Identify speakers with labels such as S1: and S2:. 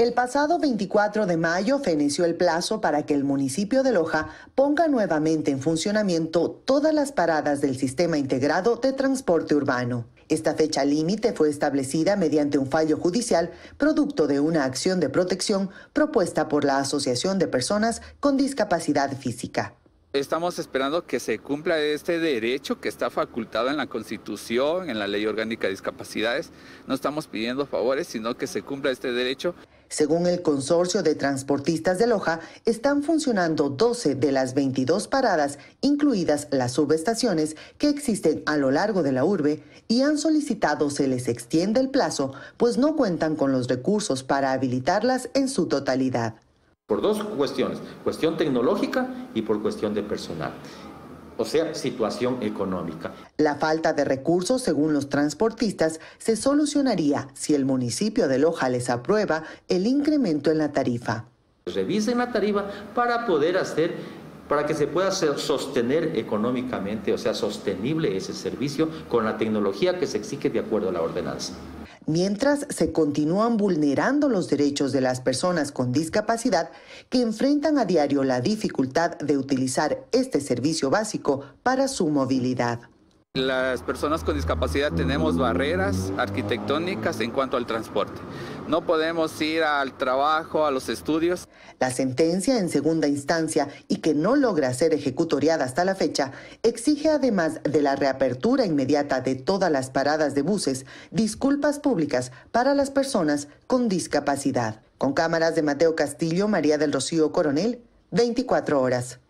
S1: El pasado 24 de mayo feneció el plazo para que el municipio de Loja ponga nuevamente en funcionamiento todas las paradas del sistema integrado de transporte urbano. Esta fecha límite fue establecida mediante un fallo judicial producto de una acción de protección propuesta por la Asociación de Personas con Discapacidad Física.
S2: Estamos esperando que se cumpla este derecho que está facultado en la Constitución, en la Ley Orgánica de Discapacidades. No estamos pidiendo favores, sino que se cumpla este derecho.
S1: Según el Consorcio de Transportistas de Loja, están funcionando 12 de las 22 paradas, incluidas las subestaciones que existen a lo largo de la urbe, y han solicitado se les extienda el plazo, pues no cuentan con los recursos para habilitarlas en su totalidad.
S3: Por dos cuestiones, cuestión tecnológica y por cuestión de personal o sea, situación económica.
S1: La falta de recursos, según los transportistas, se solucionaría si el municipio de Loja les aprueba el incremento en la tarifa.
S3: Pues revisen la tarifa para poder hacer para que se pueda sostener económicamente, o sea, sostenible ese servicio con la tecnología que se exige de acuerdo a la ordenanza
S1: mientras se continúan vulnerando los derechos de las personas con discapacidad que enfrentan a diario la dificultad de utilizar este servicio básico para su movilidad.
S2: Las personas con discapacidad tenemos barreras arquitectónicas en cuanto al transporte. No podemos ir al trabajo, a los estudios.
S1: La sentencia en segunda instancia y que no logra ser ejecutoriada hasta la fecha exige además de la reapertura inmediata de todas las paradas de buses, disculpas públicas para las personas con discapacidad. Con cámaras de Mateo Castillo, María del Rocío Coronel, 24 horas.